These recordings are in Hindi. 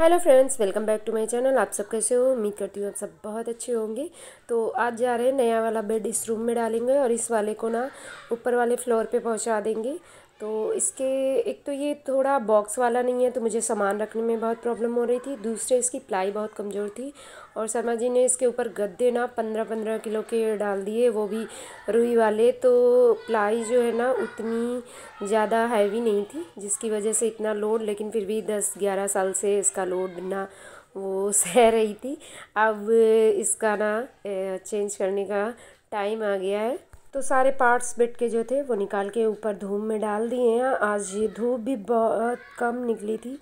hello friends welcome back to my channel आप सब कैसे हो उम्मीद करती हूँ आप सब बहुत अच्छे होंगे तो आज जा रहे हैं नया वाला बेड इस रूम में डालेंगे और इस वाले को ना ऊपर वाले फ्लोर पे पहुँचा देंगे तो इसके एक तो ये थोड़ा बॉक्स वाला नहीं है तो मुझे सामान रखने में बहुत प्रॉब्लम हो रही थी दूसरे इसकी प्लाई बहुत कमज़ोर थी और शर्मा जी ने इसके ऊपर गद्दे ना पंद्रह पंद्रह किलो के डाल दिए वो भी रुई वाले तो प्लाई जो है ना उतनी ज़्यादा हैवी नहीं थी जिसकी वजह से इतना लोड लेकिन फिर भी दस ग्यारह साल से इसका लोड ना वो सह रही थी अब इसका ना चेंज करने का टाइम आ गया है तो सारे पार्ट्स बिट के जो थे वो निकाल के ऊपर धूप में डाल दिए हैं आज ये धूप भी बहुत कम निकली थी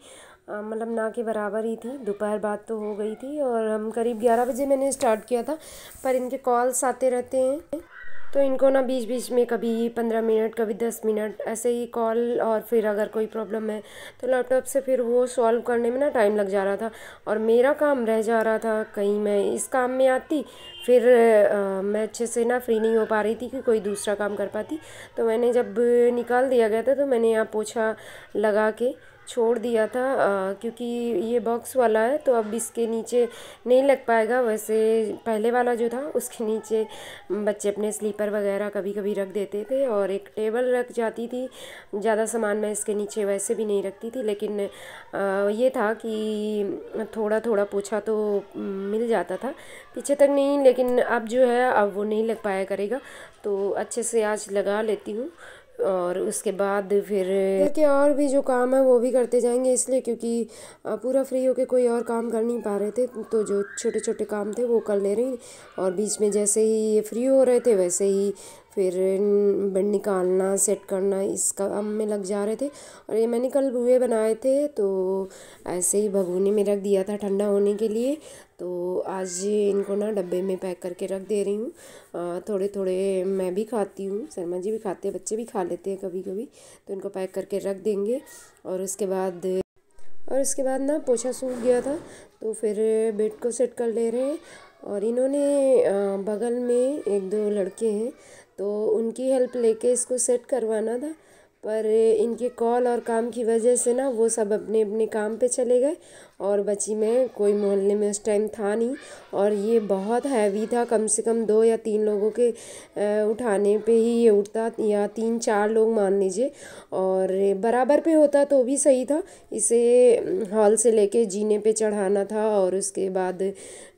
मतलब ना के बराबर ही थी दोपहर बाद तो हो गई थी और हम करीब ग्यारह बजे मैंने स्टार्ट किया था पर इनके कॉल्स आते रहते हैं तो इनको ना बीच बीच में कभी पंद्रह मिनट कभी दस मिनट ऐसे ही कॉल और फिर अगर कोई प्रॉब्लम है तो लैपटॉप से फिर वो सॉल्व करने में ना टाइम लग जा रहा था और मेरा काम रह जा रहा था कहीं मैं इस काम में आती फिर आ, मैं अच्छे से ना फ्री नहीं हो पा रही थी कि कोई दूसरा काम कर पाती तो मैंने जब निकाल दिया गया था तो मैंने यहाँ पोछा लगा के छोड़ दिया था आ, क्योंकि ये बॉक्स वाला है तो अब इसके नीचे नहीं लग पाएगा वैसे पहले वाला जो था उसके नीचे बच्चे अपने स्लीपर वगैरह कभी कभी रख देते थे और एक टेबल रख जाती थी ज़्यादा सामान मैं इसके नीचे वैसे भी नहीं रखती थी लेकिन आ, ये था कि थोड़ा थोड़ा पूछा तो मिल जाता था पीछे तक नहीं लेकिन अब जो है अब वो नहीं लग पाया करेगा तो अच्छे से आज लगा लेती हूँ और उसके बाद फिर घर के और भी जो काम है वो भी करते जाएंगे इसलिए क्योंकि पूरा फ्री होके कोई और काम कर नहीं पा रहे थे तो जो छोटे छोटे काम थे वो कर ले रही और बीच में जैसे ही ये फ्री हो रहे थे वैसे ही फिर निकालना सेट करना इस काम में लग जा रहे थे और ये मैंने कल भुए बनाए थे तो ऐसे ही भगोने में रख दिया था ठंडा होने के लिए तो आज इनको ना डब्बे में पैक करके रख दे रही हूँ थोड़े थोड़े मैं भी खाती हूँ शर्मा जी भी खाते हैं बच्चे भी खा लेते हैं कभी कभी तो इनको पैक करके रख देंगे और उसके बाद और उसके बाद ना पोछा सूख गया था तो फिर बेड को सेट कर ले रहे हैं और इन्होंने बगल में एक दो लड़के हैं तो उनकी हेल्प लेके इसको सेट करवाना था पर इनके कॉल और काम की वजह से ना वो सब अपने अपने काम पे चले गए और बची में कोई मोहल्ले में उस टाइम था नहीं और ये बहुत हैवी था कम से कम दो या तीन लोगों के उठाने पे ही ये उठता या तीन चार लोग मान लीजिए और बराबर पे होता तो भी सही था इसे हॉल से लेके जीने पे चढ़ाना था और उसके बाद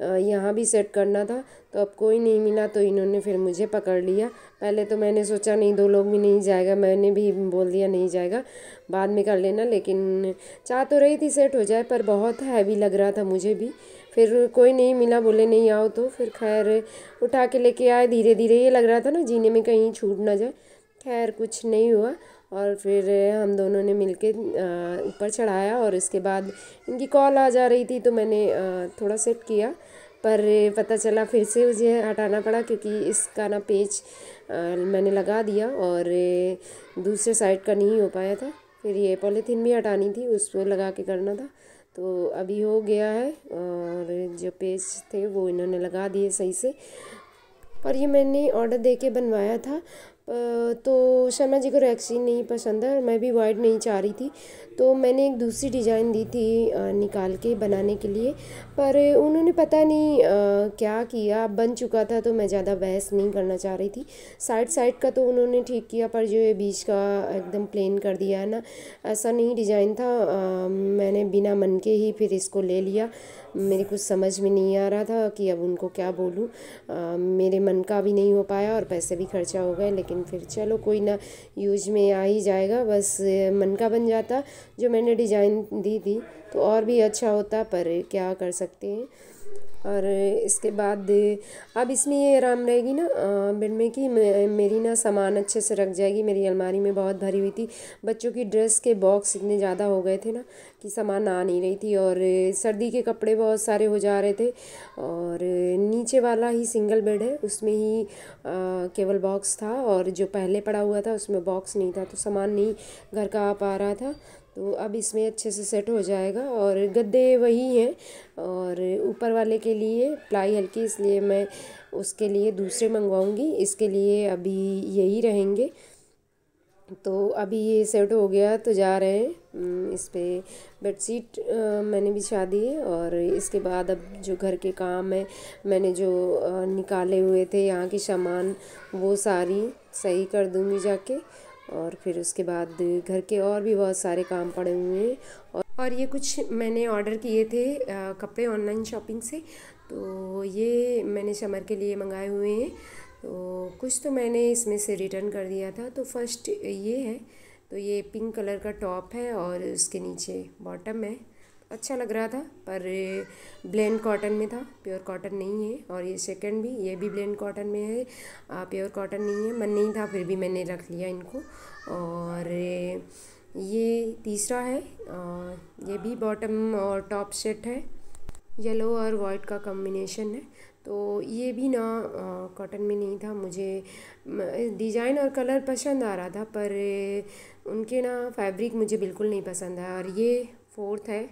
यहाँ भी सेट करना था तो अब कोई नहीं मिला तो इन्होंने फिर मुझे पकड़ लिया पहले तो मैंने सोचा नहीं दो लोग भी नहीं जाएगा मैंने भी बोल दिया नहीं जाएगा बाद में कर लेना लेकिन चाह तो रही थी सेट हो जाए पर बहुत हैवी लग रहा था मुझे भी फिर कोई नहीं मिला बोले नहीं आओ तो फिर खैर उठा के लेके आए धीरे धीरे ये लग रहा था ना जीने में कहीं छूट ना जाए खैर कुछ नहीं हुआ और फिर हम दोनों ने मिलके ऊपर चढ़ाया और इसके बाद इनकी कॉल आ जा रही थी तो मैंने थोड़ा सेट किया पर पता चला फिर से मुझे हटाना पड़ा क्योंकि इसका ना पेज मैंने लगा दिया और दूसरे साइड का नहीं हो पाया था फिर ये पॉलीथीन भी हटानी थी उसको लगा के करना था तो अभी हो गया है और जो पेज थे वो इन्होंने लगा दिए सही से और ये मैंने ऑर्डर दे के बनवाया था तो शर्मा जी को रैक्सीन नहीं पसंद है और मैं भी वाइड नहीं चाह रही थी तो मैंने एक दूसरी डिज़ाइन दी थी निकाल के बनाने के लिए पर उन्होंने पता नहीं क्या किया बन चुका था तो मैं ज़्यादा बहस नहीं करना चाह रही थी साइड साइड का तो उन्होंने ठीक किया पर जो ये बीच का एकदम प्लेन कर दिया है ना ऐसा नहीं डिज़ाइन था मैंने बिना मन के ही फिर इसको ले लिया मेरे कुछ समझ में नहीं आ रहा था कि अब उनको क्या बोलूँ मेरे मन का भी नहीं हो पाया और पैसे भी खर्चा हो गए लेकिन फिर चलो कोई ना यूज में आ ही जाएगा बस मन का बन जाता जो मैंने डिज़ाइन दी थी तो और भी अच्छा होता पर क्या कर सकते हैं और इसके बाद अब इसमें ये आराम रहेगी ना बेड में कि मेरी ना सामान अच्छे से रख जाएगी मेरी अलमारी में बहुत भरी हुई थी बच्चों की ड्रेस के बॉक्स इतने ज़्यादा हो गए थे ना कि सामान आ नहीं रही थी और सर्दी के कपड़े बहुत सारे हो जा रहे थे और नीचे वाला ही सिंगल बेड है उसमें ही केवल बॉक्स था और जो पहले पड़ा हुआ था उसमें बॉक्स नहीं था तो सामान नहीं घर का आ पा रहा था तो अब इसमें अच्छे से सेट हो जाएगा और गद्दे वही हैं और ऊपर वाले के लिए प्लाई हल्की इसलिए मैं उसके लिए दूसरे मंगवाऊंगी इसके लिए अभी यही रहेंगे तो अभी ये सेट हो गया तो जा रहे हैं इस पर बेड शीट मैंने बिछा दी है और इसके बाद अब जो घर के काम है मैंने जो निकाले हुए थे यहाँ के सामान वो सारी सही कर दूँगी जाके और फिर उसके बाद घर के और भी बहुत सारे काम पड़े हुए हैं और और ये कुछ मैंने ऑर्डर किए थे कपड़े ऑनलाइन शॉपिंग से तो ये मैंने समर के लिए मंगाए हुए हैं तो कुछ तो मैंने इसमें से रिटर्न कर दिया था तो फर्स्ट ये है तो ये पिंक कलर का टॉप है और उसके नीचे बॉटम है अच्छा लग रहा था पर ब्लेंड कॉटन में था प्योर कॉटन नहीं है और ये सेकंड भी ये भी ब्लेंड कॉटन में है आ, प्योर कॉटन नहीं है मन नहीं था फिर भी मैंने रख लिया इनको और ये तीसरा है आ, ये भी बॉटम और टॉप सेट है येलो और वाइट का कम्बिनेशन है तो ये भी ना कॉटन में नहीं था मुझे डिज़ाइन और कलर पसंद आ रहा था पर उनके ना फैब्रिक मुझे बिल्कुल नहीं पसंद आया और ये फोर्थ है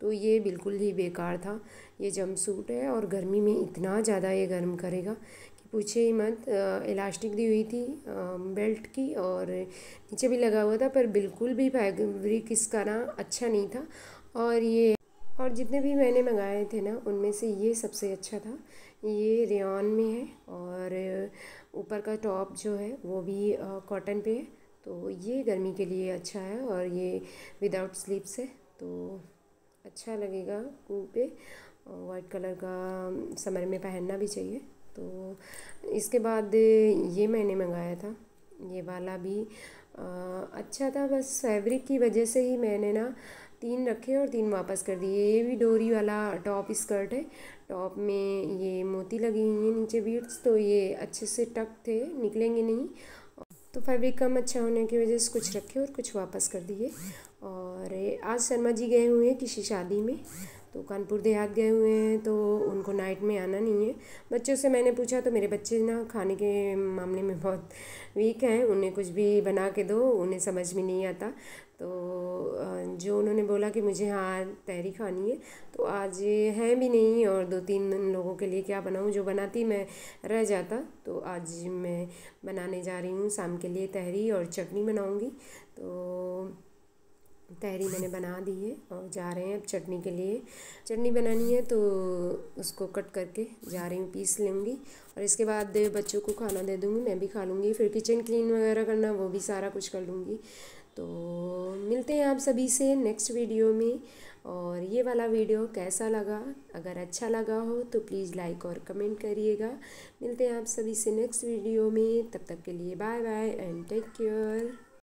तो ये बिल्कुल ही बेकार था ये जम सूट है और गर्मी में इतना ज़्यादा ये गर्म करेगा कि पूछे ही मत इलास्टिक दी हुई थी बेल्ट की और नीचे भी लगा हुआ था पर बिल्कुल भी फैब्रिक इसका ना अच्छा नहीं था और ये और जितने भी मैंने मंगाए थे ना उनमें से ये सबसे अच्छा था ये रेन में है और ऊपर का टॉप जो है वो भी कॉटन पे है तो ये गर्मी के लिए अच्छा है और ये विदाउट स्लीप्स है तो अच्छा लगेगा पे वाइट कलर का समर में पहनना भी चाहिए तो इसके बाद ये मैंने मंगाया था ये वाला भी आ, अच्छा था बस फैब्रिक की वजह से ही मैंने ना तीन रखे और तीन वापस कर दिए ये भी डोरी वाला टॉप स्कर्ट है टॉप में ये मोती लगी हुई है नीचे बीट्स तो ये अच्छे से टक थे निकलेंगे नहीं तो फैब्रिक कम अच्छा होने की वजह से कुछ रखे और कुछ वापस कर दिए और आज शर्मा जी गए हुए हैं किसी शादी में तो कानपुर देहात गए हुए हैं तो उनको नाइट में आना नहीं है बच्चों से मैंने पूछा तो मेरे बच्चे ना खाने के मामले में बहुत वीक हैं उन्हें कुछ भी बना के दो उन्हें समझ में नहीं आता तो जो उन्होंने बोला कि मुझे हाँ तहरी खानी है तो आज है भी नहीं और दो तीन लोगों के लिए क्या बनाऊँ जो बनाती मैं रह जाता तो आज मैं बनाने जा रही हूँ शाम के लिए तहरी और चटनी बनाऊँगी तो तहरी मैंने बना दी है और जा रहे हैं अब चटनी के लिए चटनी बनानी है तो उसको कट करके जा रही हूँ पीस लूँगी और इसके बाद बच्चों को खाना दे दूँगी मैं भी खा लूँगी फिर किचन क्लीन वगैरह करना वो भी सारा कुछ कर लूँगी तो मिलते हैं आप सभी से नेक्स्ट वीडियो में और ये वाला वीडियो कैसा लगा अगर अच्छा लगा हो तो प्लीज़ लाइक और कमेंट करिएगा मिलते हैं आप सभी से नेक्स्ट वीडियो में तब तक के लिए bye bye and take care